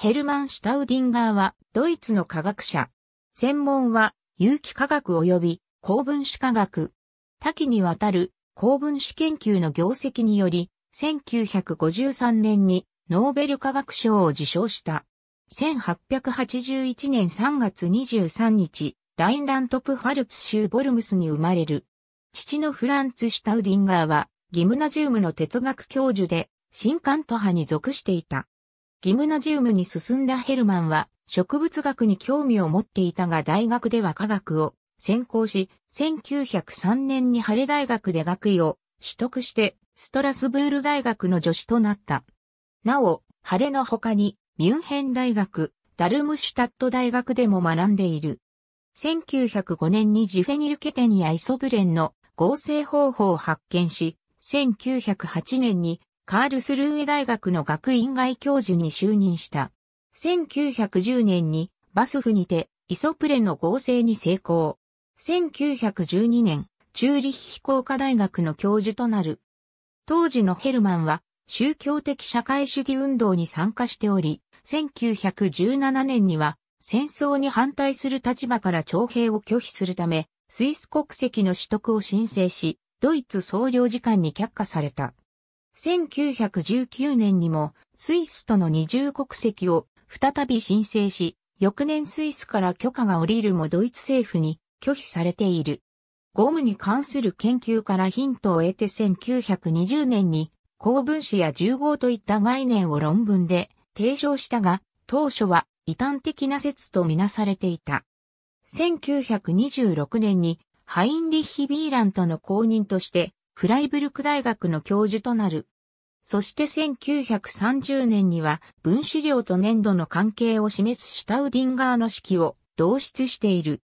ヘルマン・シュタウディンガーは、ドイツの科学者。専門は、有機化学及び高分子化学。多岐にわたる高分子研究の業績により、1953年にノーベル化学賞を受賞した。1881年3月23日、ラインラントプファルツ州ボルムスに生まれる。父のフランツ・シュタウディンガーは、ギムナジウムの哲学教授で、新カント派に属していた。ギムナジウムに進んだヘルマンは植物学に興味を持っていたが大学では科学を専攻し、1903年にハレ大学で学位を取得してストラスブール大学の助手となった。なお、ハレの他にミュンヘン大学、ダルムシュタット大学でも学んでいる。1905年にジフェニルケテニアイソブレンの合成方法を発見し、1908年にカールスルーエ大学の学院外教授に就任した。1910年にバスフにてイソプレの合成に成功。1912年、チューリッヒ工科大学の教授となる。当時のヘルマンは宗教的社会主義運動に参加しており、1917年には戦争に反対する立場から徴兵を拒否するため、スイス国籍の取得を申請し、ドイツ総領事館に却下された。1919年にもスイスとの二重国籍を再び申請し、翌年スイスから許可が下りるもドイツ政府に拒否されている。ゴムに関する研究からヒントを得て1920年に高分子や重合といった概念を論文で提唱したが、当初は異端的な説とみなされていた。1926年にハインリッヒ・ビーラントの公認としてフライブルク大学の教授となる。そして1930年には分子量と粘土の関係を示すシュタウディンガーの式を導出している。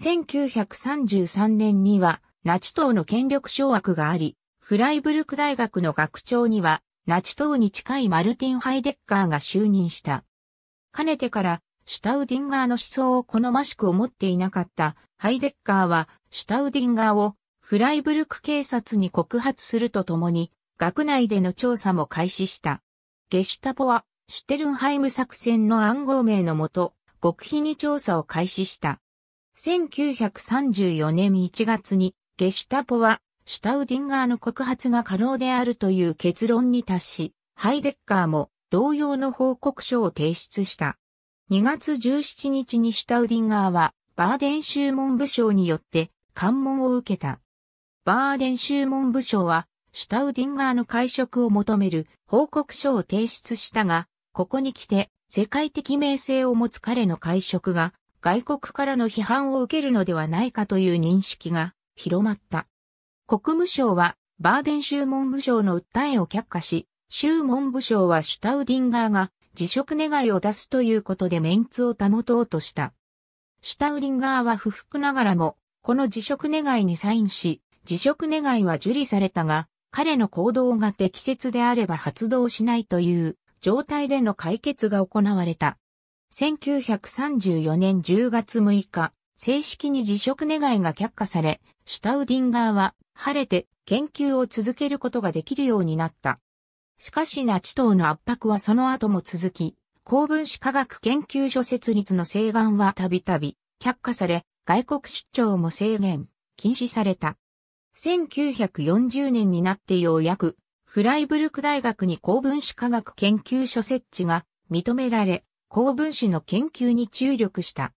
1933年にはナチ党の権力掌握があり、フライブルク大学の学長にはナチ党に近いマルティン・ハイデッカーが就任した。かねてからシュタウディンガーの思想を好ましく思っていなかったハイデッカーはシュタウディンガーをフライブルク警察に告発するとともに、学内での調査も開始した。ゲシュタポは、シュテルンハイム作戦の暗号名のもと、極秘に調査を開始した。1934年1月に、ゲシュタポは、シュタウディンガーの告発が可能であるという結論に達し、ハイデッカーも同様の報告書を提出した。2月17日にシュタウディンガーは、バーデン州文部省によって、関門を受けた。バーデン州文部省は、シュタウディンガーの会食を求める報告書を提出したが、ここに来て世界的名声を持つ彼の会食が外国からの批判を受けるのではないかという認識が広まった。国務省はバーデン州文部省の訴えを却下し、州文部省はシュタウディンガーが辞職願を出すということでメンツを保とうとした。シュタウディンガーは不服ながらも、この辞職願にサインし、辞職願は受理されたが、彼の行動が適切であれば発動しないという状態での解決が行われた。1934年10月6日、正式に辞職願が却下され、シュタウディンガーは晴れて研究を続けることができるようになった。しかしナチ党の圧迫はその後も続き、高分子科学研究所設立の請願はたびたび却下され、外国出張も制限、禁止された。1940年になってようやく、フライブルク大学に高分子科学研究所設置が認められ、高分子の研究に注力した。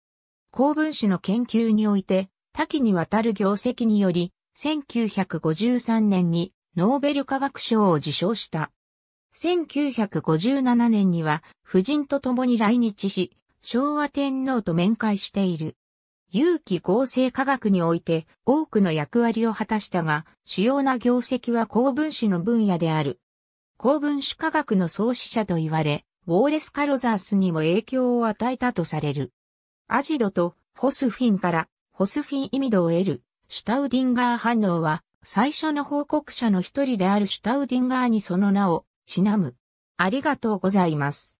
高分子の研究において、多岐にわたる業績により、1953年にノーベル化学賞を受賞した。1957年には、夫人と共に来日し、昭和天皇と面会している。有機合成化学において多くの役割を果たしたが、主要な業績は高分子の分野である。高分子化学の創始者と言われ、ウォーレス・カロザースにも影響を与えたとされる。アジドとホスフィンからホスフィンイミドを得るシュタウディンガー反応は最初の報告者の一人であるシュタウディンガーにその名をちなむ。ありがとうございます。